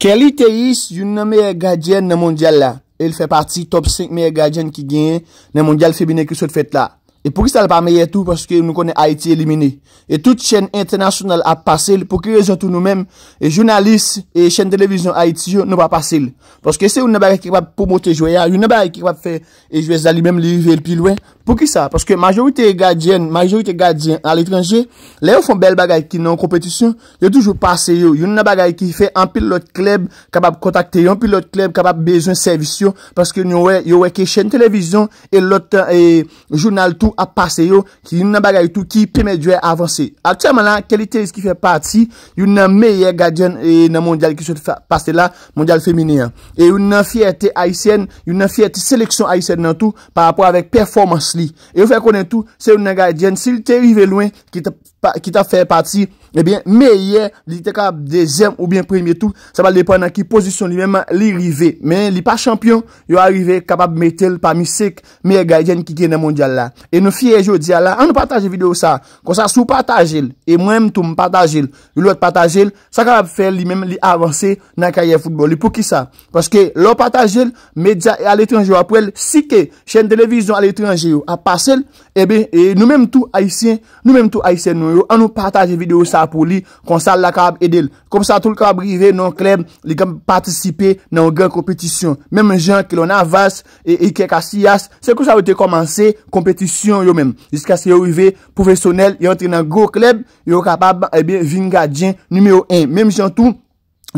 Kelite yis, yon nan mèye gadyen nan mondyal la. El fè pati top 5 mèye gadyen ki gen nan mondyal femine ki sou fèt la. E pou ki sal pa mèye tou? Paske yon nou konen Haiti elimine. E tout chen international ap pase, pou ki rejotou nou men, e jounalist, e chen televizyon Haiti, yo nan pa pase. Paske se yon nan ba rejotou pou motè jwaya, yon nan ba rejotou pou fè, e jwè zali men li yon pi lwen, pou ki sa, paske majorite gadyen, majorite gadyen al etranje, le ou fon bel bagay ki nan kompetisyon, yo toujou pase yo, yon nan bagay ki fe an pilot kleb, kabab kontakte yo an pilot kleb, kabab bezon servisyon, paske yon we ke chen televizyon, e lot jounal tou ap pase yo, ki yon nan bagay tou ki peme dwe avanse. Atya manan, ke li tez ki fe pati, yon nan meye gadyen nan mondyal ki sou te pase la, mondyal femineyan. E yon nan fiyete Aysen, yon nan fiyete seleksyon Aysen nan tou, pa rapor avek performans li, Eu fè konen tou, se yon negay diyan, se yon te rive lwen ki ta fè pati Ebyen, me ye, li te kapab dezem ou bien premye tou Sa pa li pon na ki pozisyon li menman li rive Men, li pa champyon, yo a rive kapab metel pa mi sek Me e gayjen ki gen nan mondyal la E nou fie yo diya la, an nou pataje video sa Kon sa sou pataje, e mwenm tou m pataje Yo lout pataje, sa kapab fe li menman li avanse na kaye foudbol Li pou ki sa? Paske, lout pataje, media e al etranje yo Aprel, si ke chen televizyon al etranje yo a pase Ebyen, nou menm tou aisyen Nou menm tou aisyen nou yo, an nou pataje video sa Pou li konsal la kab edel Kom sa tou kab rive nan kleb Li kab patisipe nan gen kompetisyon Mem jan ki lona avans E ike kasi yas Se kou sa vete komanse kompetisyon yo men Jiska se yo rive profesyonel Yon tre nan go kleb Yo kapab eh vingadjen nimeyo en Mem jan tou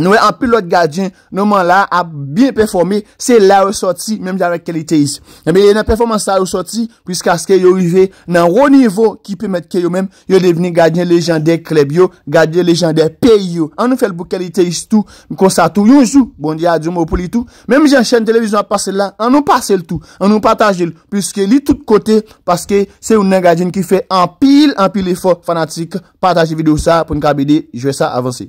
Nou e anpil lot gadyen nou man la a bien performe, se la ou soti, mèm jan rekelite isi. Mèm e yon performans sa ou soti, pwiske aske yo ive nan ro nivou ki pwimet ke yo mèm, yo deveni gadyen lejandè kleb yo, gadyen lejandè pe yo. An nou fel pou kelite isi tou, mwen konsa tou, yon sou, bondi ya, djoum ou pou li tou. Mèm jan chen televizyon ap pase la, an nou pase l tou, an nou pataje l, pwiske li tout kote, pwiske se yon nan gadyen ki fe anpil, anpil e fò fanatik, pataje videou sa pou nkabide, jwè sa avansi.